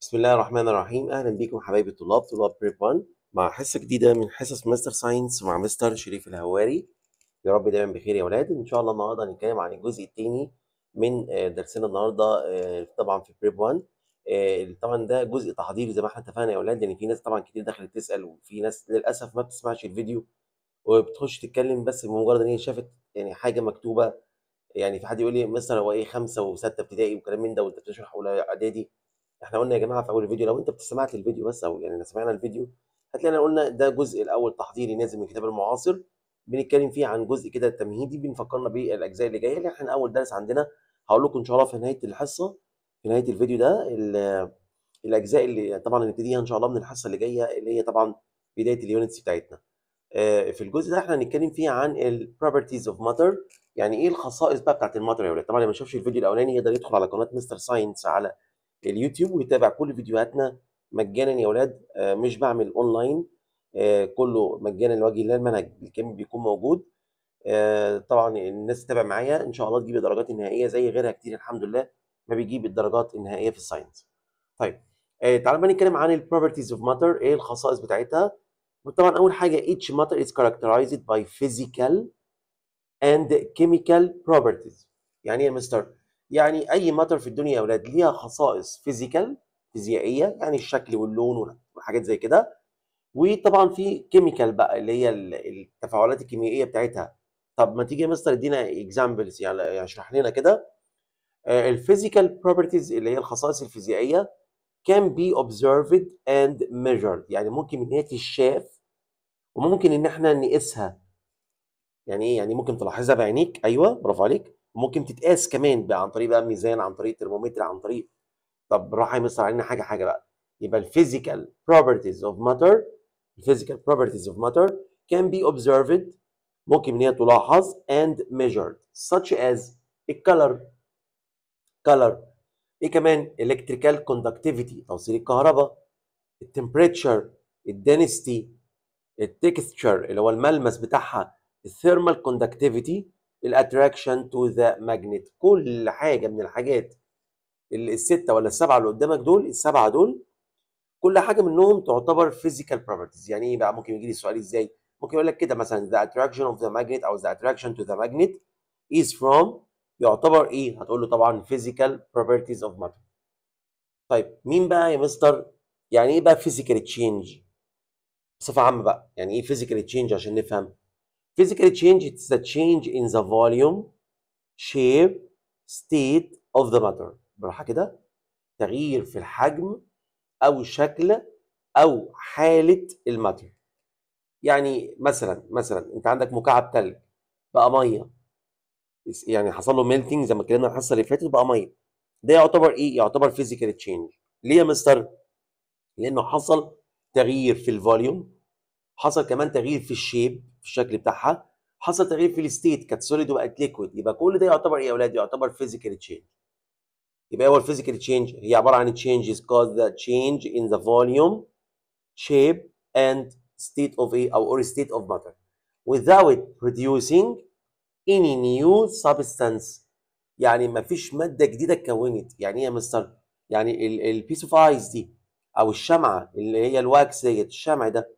بسم الله الرحمن الرحيم اهلا بيكم حبايبي الطلاب طلاب بريب 1 مع حصه جديده من حصص ماستر ساينس مع مستر شريف الهواري يا رب دايما بخير يا ولاد ان شاء الله النهارده هنتكلم عن الجزء الثاني من آه، درسنا النهارده آه، طبعا في بريب 1 آه، طبعا ده جزء تحضيري زي ما احنا اتفقنا يا ولاد لان يعني في ناس طبعا كتير دخلت تسال وفي ناس للاسف ما بتسمعش الفيديو وبتخش تتكلم بس بمجرد ان هي شافت يعني حاجه مكتوبه يعني في حد يقول لي مستر هو ايه خمسه وسته ابتدائي وكلام من ده وانت بتشرح اولى اعدادي احنا قلنا يا جماعه في اول الفيديو لو انت بتسمعت للفيديو بس او يعني سمعنا الفيديو هتلاقينا قلنا ده جزء الاول تحضيري نازل من الكتاب المعاصر بنتكلم فيه عن جزء كده تمهيدي بنفكرنا بالاجزاء اللي جايه اللي يعني احنا اول درس عندنا هقول لكم ان شاء الله في نهايه الحصه في نهايه الفيديو ده الاجزاء اللي طبعا هنبتديها ان شاء الله من الحصه اللي جايه اللي هي طبعا بدايه اليونتس بتاعتنا آه، في الجزء ده احنا هنتكلم فيه عن البروبرتيز اوف ماتر يعني ايه الخصائص بقى بتاعت الماتر يا ولاد طبعا اللي ما شافش الفيديو الاولاني يقدر يدخل على قناه مستر ساينس على اليوتيوب ويتابع كل فيديوهاتنا مجانا يا اولاد آه، مش بعمل اونلاين آه، كله مجانا لوجه الله المنهج الكامل بيكون موجود آه، طبعا الناس تتابع معايا ان شاء الله تجيب درجات نهائيه زي غيرها كتير الحمد لله ما بيجيب الدرجات النهائيه في الساينس طيب تعالوا بقى نتكلم عن البروبرتيز اوف ماتر ايه الخصائص بتاعتها وطبعا اول حاجه each matter is characterized by physical and chemical properties يعني ايه يا مستر يعني اي ماتر في الدنيا يا اولاد ليها خصائص فيزيكال فيزيائيه يعني الشكل واللون وحاجات زي كده وطبعا في كيميكال بقى اللي هي التفاعلات الكيميائيه بتاعتها طب ما تيجي يا مستر ادينا اكزامبلز يعني اشرح لنا كده الفيزيكال آه، بروبرتيز اللي هي الخصائص الفيزيائيه can be observed and measured يعني ممكن ان هي تتشاف وممكن ان احنا نقيسها يعني ايه يعني ممكن تلاحظها بعينيك ايوه برافو عليك ممكن تتقاس كمان عن طريق بقى ميزان عن طريق ترمومتر عن طريق طب راح يمصر علينا حاجه حاجه بقى يبقى الفيزيكال properties of matter الفيزيكال properties of matter can be observed ممكن ان هي تلاحظ and measured such as الكالر color ايه كمان electrical conductivity توصيل الكهرباء التمبريتشر الدنستي التكستشر اللي هو الملمس بتاعها الثيرمال كوندكتيفيتي الاتراكشن تو ذا ماجنت كل حاجه من الحاجات السته ولا السبعه اللي قدامك دول السبعه دول كل حاجه منهم تعتبر فيزيكال بروبرتيز يعني ايه بقى ممكن يجي لي السؤال ازاي ممكن يقول لك كده مثلا ذا اتراكشن اوف ذا ماجنت او ذا اتراكشن تو ذا ماجنت از فروم يعتبر ايه هتقول له طبعا فيزيكال بروبرتيز اوف ماتر طيب مين بقى يا مستر يعني ايه بقى فيزيكال تشينج بصفه عامه بقى يعني ايه فيزيكال تشينج عشان نفهم Physical change is the change in the volume, shape, state of the matter بالراحة كده تغيير في الحجم أو شكل أو حالة الماتر يعني مثلا مثلا أنت عندك مكعب تلج بقى مية يعني حصل له ميلتنج زي ما اتكلمنا الحصة اللي فاتت بقى مية ده يعتبر إيه؟ يعتبر فيزيكال تشينج ليه يا مستر؟ لأنه حصل تغيير في الفوليوم حصل كمان تغيير في الشيب في الشكل بتاعها حصل تغيير في الستيت كانت سوليد وبقت ليكويد يبقى كل ده يعتبر ايه يا اولاد يعتبر فيزيكال تشينج يبقى هو الفيزيكال تشينج هي عباره عن تشينجز كوز ذا تشينج ان ذا فوليوم شيب اند ستيت اوف اي او اور ستيت اوف ماتر without producing any new substance يعني ما فيش ماده جديده اتكونت يعني ايه يا مستر يعني البيس اوف ايس دي او الشمعه اللي هي الواكس ديت الشمع ده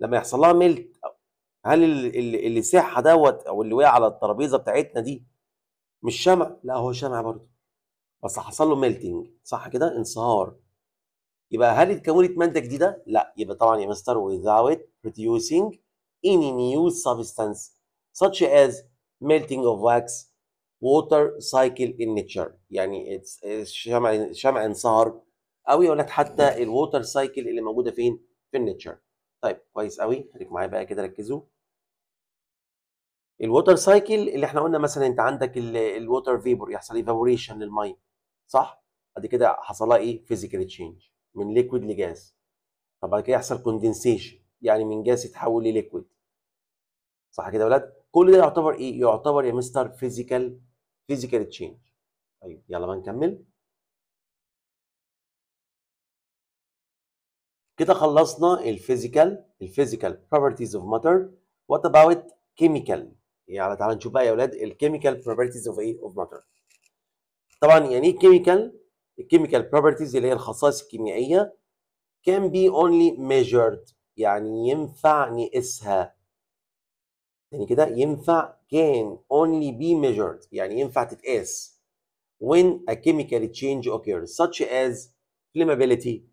لما يحصل لها ملت هل اللي ساح دوت او اللي وقع على الترابيزه بتاعتنا دي مش شمع لا هو شمع برضه بس حصل له ميلتنج صح كده انصهار يبقى هل اتكونت ماده جديده لا يبقى طبعا يا مستر without producing any new substance such as melting of wax water cycle in nature يعني الشمع انصهار او يقول لك حتى الووتر سايكل اللي موجوده فين في النيتشر طيب كويس قوي خليك معايا بقى كده ركزوا الووتر سايكل اللي احنا قلنا مثلا انت عندك الووتر فيبور يحصل ايفابوريشن للميه صح بعد كده حصلها ايه فيزيكال تشينج من ليكويد لجاز طب بعد كده يحصل كوندنسيشن يعني من جاز يتحول لليكويد صح كده يا ولاد كل ده يعتبر ايه يعتبر يا مستر فيزيكال فيزيكال تشينج طيب يلا بقى نكمل كده خلصنا الفيزيكال الفيزيكال properties of matter وات اباوت كيميكال يعني تعالى نشوف بقى يا اولاد الكيميكال properties of ايه اوف matter طبعا يعني ايه chemical الكيميكال properties اللي هي الخصائص الكيميائيه can be only measured يعني ينفع نقيسها يعني كده ينفع can only be measured يعني ينفع تتقاس when a chemical change occurs such as flammability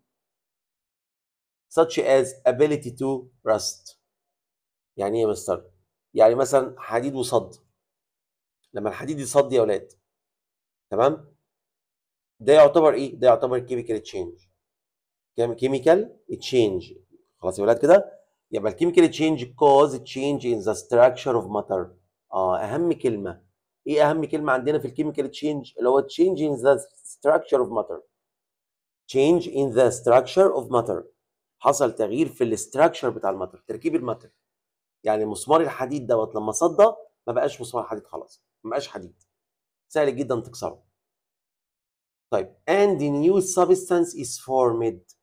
such as ability to rust يعني ايه يا مستر؟ يعني مثلا حديد وصد لما الحديد يصد يا اولاد تمام؟ ده يعتبر ايه؟ ده يعتبر كيميكال تشينج كيميكال تشينج خلاص يا اولاد كده؟ يبقى الكيميكال تشينج كوز تشينج ان ذا ستراكشر اوف ماتر اه اهم كلمه ايه اهم كلمه عندنا في الكيميكال تشينج اللي هو تشينج ان ذا ستراكشر اوف ماتر تشينج ان ذا ستراكشر اوف ماتر حصل تغيير في الاستراكشر بتاع المتر تركيب المتر يعني مسمار الحديد دوت لما صدى ما بقاش مسمار حديد خلاص ما بقاش حديد سهل جدا تكسره طيب and the new substance is formed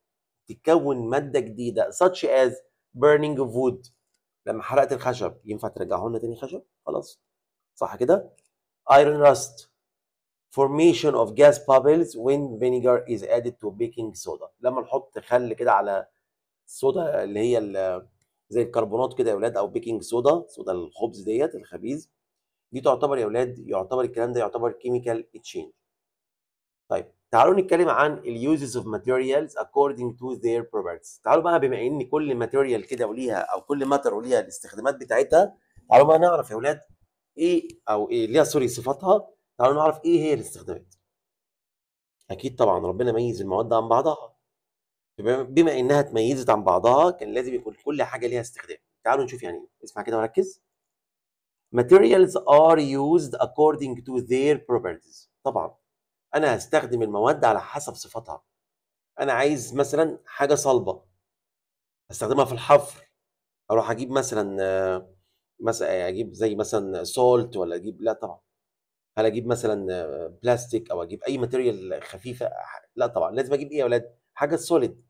تتكون ماده جديده such as burning of wood لما حرقت الخشب ينفع ترجعه لنا تاني خشب خلاص صح كده iron rust formation of gas bubbles when vinegar is added to baking soda لما نحط خل كده على الصودا اللي هي زي الكربونات كده يا اولاد او بيكنج صودا صودا الخبز ديت الخبيز دي تعتبر يا اولاد يعتبر الكلام ده يعتبر كيميكال تشينج طيب تعالوا نتكلم عن اليوزز اوف ماتيريالز اكوردنج تو ذير بروبرتيز تعالوا بقى بما ان كل ماتيريال كده وليها او كل ماتر وليها الاستخدامات بتاعتها تعالوا بقى نعرف يا اولاد ايه او ايه ليها سوري صفاتها تعالوا نعرف ايه هي الاستخدامات اكيد طبعا ربنا ميز المواد عن بعضها بما انها اتميزت عن بعضها كان لازم يكون كل حاجه ليها استخدام تعالوا نشوف يعني اسمع كده وركز materials are used according to their properties طبعا انا هستخدم المواد على حسب صفاتها انا عايز مثلا حاجه صلبه استخدمها في الحفر اروح اجيب مثلا مثلا اجيب زي مثلا سولت ولا اجيب لا طبعا هل اجيب مثلا بلاستيك او اجيب اي ماتيريال خفيفه لا طبعا لازم اجيب ايه يا اولاد حاجه سوليد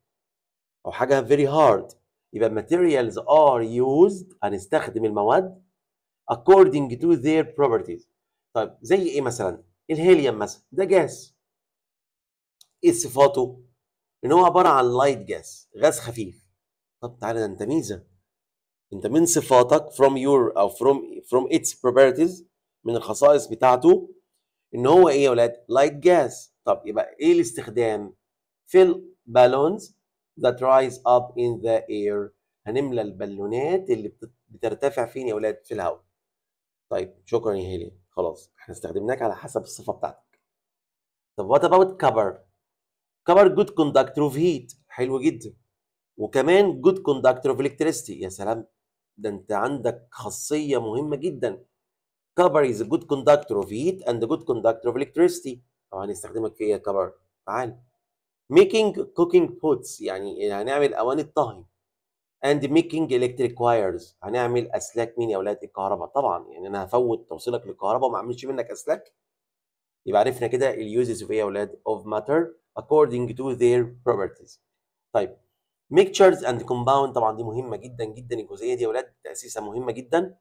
او حاجه very hard يبقى materials are used هنستخدم المواد according to their properties طيب زي ايه مثلا الهيليوم مثلا ده جاز ايه صفاته ان هو عباره عن لايت جاز غاز خفيف طب تعالى ده انت ميزه انت من صفاتك from your او from from its properties من الخصائص بتاعته ان هو ايه يا ولاد لايت جاز طب يبقى ايه الاستخدام في البالونز that rise up in the air هنملى البالونات اللي بترتفع فين يا اولاد في الهواء طيب شكرا يا هيلي خلاص احنا استخدمناك على حسب الصفه بتاعتك طب وات اباوت كبر كبر جود كوندكتور اوف هيت حلو جدا وكمان جود كوندكتور اوف الكتريستي يا سلام ده انت عندك خاصيه مهمه جدا كبر از جود كوندكتور اوف هيت اند جود كوندكتور اوف الكتريستي طبعا هنستخدمك في ايه يا كبر تعال making cooking pots يعني هنعمل اواني الطهي and making electric wires هنعمل اسلاك مين يا ولاد الكهرباء طبعا يعني انا هفوت توصيلك للكهرباء وما اعملش منك اسلاك يبقى عرفنا كده اليوزز اوف ايه يا ولاد اوف ماتر اكوردنج تو ذير بروبرتيز طيب ميكشرز اند كومباوند طبعا دي مهمه جدا جدا الجزئيه دي يا ولاد تاسيسها مهمه جدا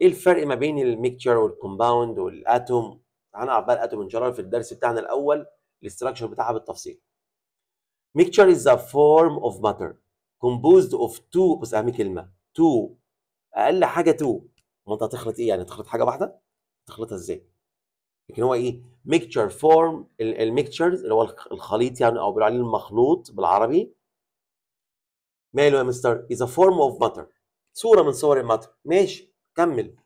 ايه الفرق ما بين الميكتشر والكومباوند والاتوم هنعرف بقى الاتوم ان شاء الله في الدرس بتاعنا الاول الاستراكشر بتاعها بالتفصيل mixture is a form of matter composed of two بس اهم كلمه two اقل حاجه two ما انت هتخلط ايه يعني تخلط حاجه واحده تخلطها ازاي لكن هو ايه mixture form الميكتشرز اللي هو الخليط يعني او بيقولوا عليه المخلوط بالعربي ماله يا مستر is a form of matter صوره من صور الماتر ماشي كمل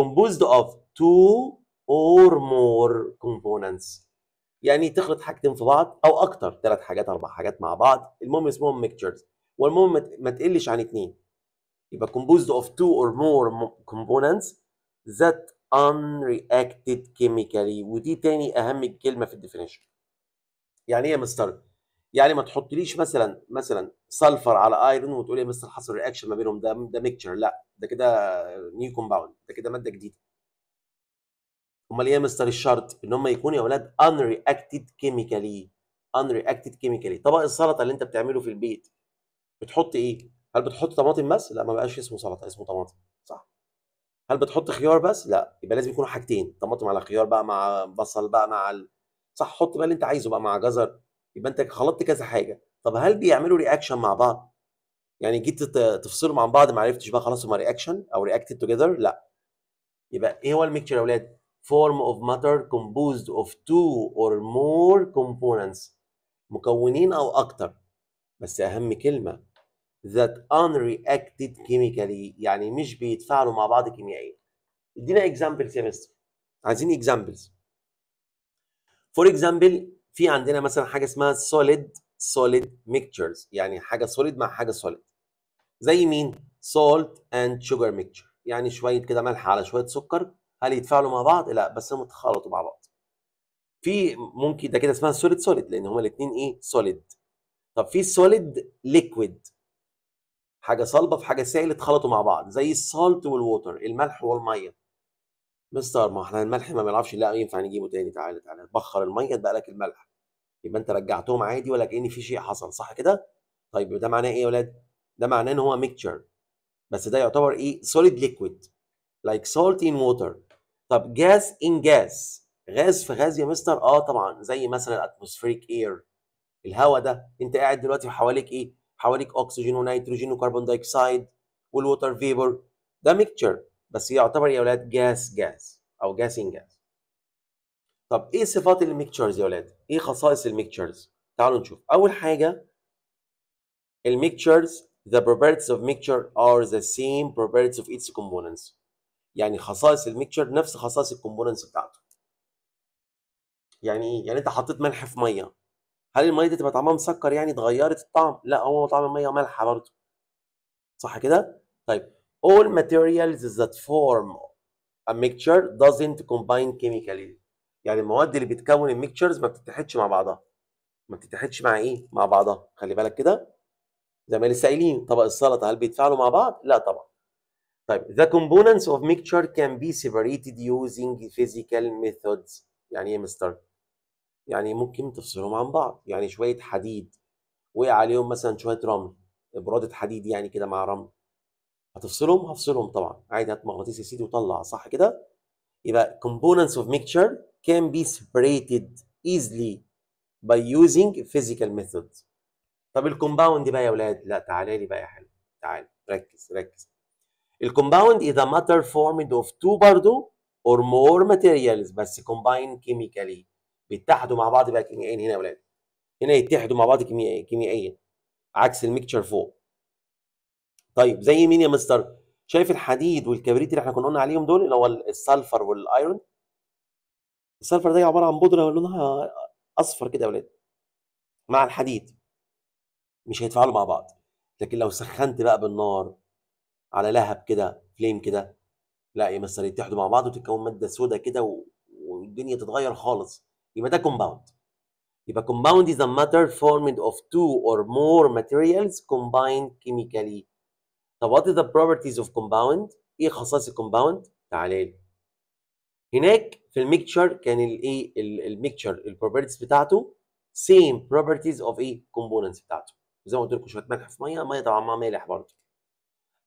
composed of two or more components يعني تخلط حاجتين في بعض او اكتر ثلاث حاجات اربع حاجات مع بعض المهم اسمهم ميكتشرز والمهم ما تقلش عن اثنين يبقى composed of two or more components that unreacted chemically ودي تاني اهم كلمه في الديفينيشن يعني ايه يا مستر يعني ما تحطليش مثلا مثلا سلفر على ايرون وتقول يا مستر حصل رياكشن ما بينهم ده ده ميكتشر لا ده كده نيو كومباوند ده كده ماده جديده امال ايه يا مستر الشرط ان هم يكونوا يا اولاد ان رياكتد كيميكالي ان رياكتد كيميكالي طبق السلطه اللي انت بتعمله في البيت بتحط ايه هل بتحط طماطم بس لا ما بقاش اسمه سلطه اسمه طماطم صح هل بتحط خيار بس لا يبقى لازم يكونوا حاجتين طماطم على خيار بقى مع بصل بقى مع ال... صح حط بقى اللي انت عايزه بقى مع جزر يبقى انت خلطت كذا حاجه طب هل بيعملوا رياكشن مع بعض يعني جيت تفصلهم عن بعض ما عرفتش بقى خلاص هما رياكشن او رياكتد توجذر لا يبقى ايه هو الميكشر يا اولاد form of matter composed of two or more components مكونين أو أكتر بس أهم كلمة that unreacted chemically يعني مش بيتفاعلوا مع بعض كيميائيا ادينا examples يا مستر عايزين examples for example في عندنا مثلا حاجة اسمها solid solid mixtures يعني حاجة solid مع حاجة solid زي مين salt and sugar mixture يعني شوية كده ملح على شوية سكر هل يتفاعلوا مع بعض؟ لا بس هم تخالطوا مع بعض. في ممكن ده كده اسمها سوليد سوليد لان هما الاثنين ايه؟ سوليد. طب في سوليد ليكويد حاجه صلبه في حاجه سائل اتخلطوا مع بعض زي السالت والووتر الملح والميه. مستر ما احنا الملح ما بنعرفش لا ينفع نجيبه تاني تعالى تعالى بخر الميه اتبقى لك الملح. يبقى انت رجعتهم عادي ولا كان في شيء حصل صح كده؟ طيب ده معناه ايه يا ولاد؟ ده معناه ان هو ميكتشر بس ده يعتبر ايه؟ سوليد ليكويد لايك سولت ان ووتر طب جاز ان جاز غاز في غاز يا مستر اه طبعا زي مثلا الاتموسفيريك اير الهواء ده انت قاعد دلوقتي حواليك ايه حواليك اكسجين ونيتروجين وكربون دايكسايد والووتر فيبر ده ميكتشر بس يعتبر يا اولاد جاز جاز او جاز ان جاز طب ايه صفات الميكتشرز يا اولاد ايه خصائص الميكتشرز تعالوا نشوف اول حاجه الميكتشرز the properties of mixture are the same properties of its components يعني خصائص الميكشر نفس خصائص الكومبوننتس بتاعته يعني ايه يعني انت حطيت ملح في ميه هل الميه دي تبقى طعمها مسكر يعني اتغيرت الطعم لا هو طعم الميه مالحه برضه صح كده طيب all materials that form a mixture doesn't combine chemically يعني المواد اللي بتكون الميكشرز ما بتتحدش مع بعضها ما بتتحدش مع ايه مع بعضها خلي بالك كده زي ما لسه قايلين طبق السلطه هل بيتفاعلوا مع بعض لا طبعا طيب the components of mixture can be separated using physical methods يعني ايه مستر؟ يعني ممكن تفصلهم عن بعض يعني شويه حديد وقع عليهم مثلا شويه رمل براده حديد يعني كده مع رمل هتفصلهم هفصلهم طبعا عادي هات مغناطيس يا سيدي وطلع صح كده يبقى components of mixture can be separated easily by using physical methods طب الكومباوند بقى يا ولاد لا تعالى لي بقى يا حلو تعالى ركز ركز الكومباوند is a matter formed of two برضو or more materials بس combined chemically بيتحدوا مع بعض بقى كيميائيا هنا يا ولاد هنا يتحدوا مع بعض كيميائيا عكس الميكتشر فوق طيب زي مين يا مستر شايف الحديد والكبريت اللي احنا كنا قلنا عليهم دول اللي هو السلفر والايرون السلفر ده عباره عن بودره لونها اصفر كده يا ولاد مع الحديد مش هيتفاعلوا مع بعض لكن لو سخنت بقى بالنار على لهب كده فليم كده لا يا مستر يتحدوا مع بعض وتتكون ماده سوداء كده والدنيا تتغير خالص يبقى ده كومباوند يبقى كومباوند is a matter formed of two or more materials combined chemically. طب what is the properties of compound؟ ايه خصائص الكومباوند؟ تعالى هناك في الميكشر كان الايه الميكشر البروبرتيز بتاعته same properties of ايه؟ components بتاعته. زي ما قلت لكم شويه ملح في ميه، ميه طبعا مع مالح برضه.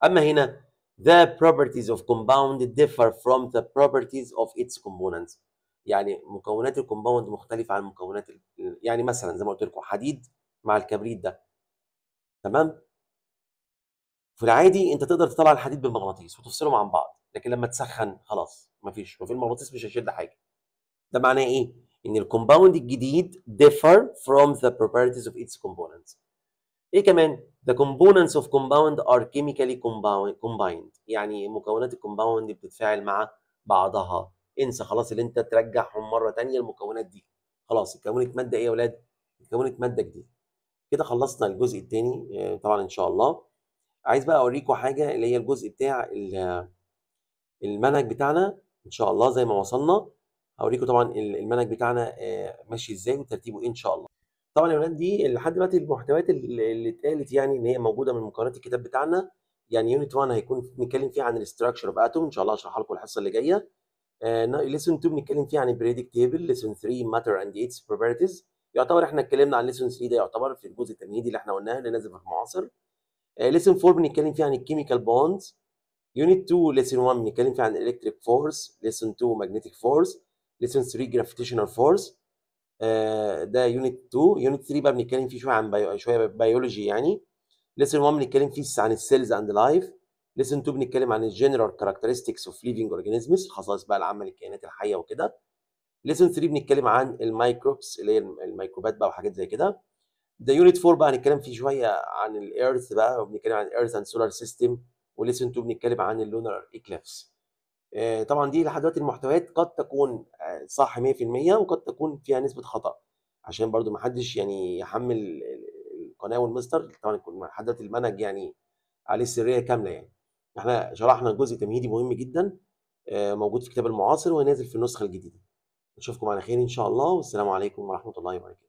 اما هنا the properties of compound differ from the properties of its components يعني مكونات الكومباوند مختلفه عن مكونات يعني مثلا زي ما قلت لكم حديد مع الكبريت ده تمام في العادي انت تقدر تطلع الحديد بالمغناطيس وتفصلهم عن بعض لكن لما تسخن خلاص مفيش وفي المغناطيس مش هيشد حاجه ده معناه ايه ان الكومباوند الجديد differ from the properties of its components ايه كمان The components of compound are chemically combined يعني مكونات الكومباوند بتتفاعل مع بعضها انسى خلاص اللي انت ترجعهم مره ثانيه المكونات دي خلاص اتكونت ماده ايه يا اولاد؟ اتكونت ماده جديده كده خلصنا الجزء الثاني آه، طبعا ان شاء الله عايز بقى اوريكم حاجه اللي هي الجزء بتاع المنهج بتاعنا ان شاء الله زي ما وصلنا اوريكم طبعا المنهج بتاعنا آه، ماشي ازاي وترتيبه ايه ان شاء الله طبعا يا ولاد دي لحد دلوقتي المحتويات اللي اتقالت يعني ان هي موجوده من مقارنه الكتاب بتاعنا يعني يونت 1 هيكون نتكلم فيه عن الاستراكشر اوف اتوم ان شاء الله هشرح لكم الحصه اللي جايه ليسون آه، 2 بنتكلم فيه عن البريدكت ليسون 3 ماتر اند ايتس بروبرتيز يعتبر احنا اتكلمنا عن ليسون 3 ده يعتبر في الجزء التمهيدي اللي احنا قلناه اللي نازل في المعاصر ليسون آه، 4 بنتكلم فيه عن الكيميكال بوندز يونت 2 ليسون 1 بنتكلم فيه عن الكتريك فورس ليسون 2 ماجنتيك فورس ليسون 3 جرافيتيشنال فورس آه، ده يونت 2 يونت 3 بقى بنتكلم فيه شويه عن بيو... شويه بيولوجي يعني ليسن 1 بنتكلم فيه عن السيلز اند لايف ليسن 2 بنتكلم عن الجنرال كاركترستكس اوف ليفنج اورجانيزمز الخصائص بقى العامه للكائنات الحيه وكده ليسن 3 بنتكلم عن الميكروبس اللي هي الميكروبات بقى وحاجات زي كده ده يونت 4 بقى هنتكلم فيه شويه عن الايرث بقى وبنتكلم عن الايرث اند سولار سيستم وليسن 2 بنتكلم عن اللونر ايكليبس آه، طبعا دي لحد دلوقتي المحتويات قد تكون آه، صح 100% وقد تكون فيها نسبه خطا عشان برضو ما حدش يعني يحمل القناه والمستر طبعا لحد دلوقتي المنهج يعني عليه السريه كامله يعني احنا شرحنا جزء تمهيدي مهم جدا آه، موجود في كتاب المعاصر ونازل في النسخه الجديده نشوفكم على خير ان شاء الله والسلام عليكم ورحمه الله وبركاته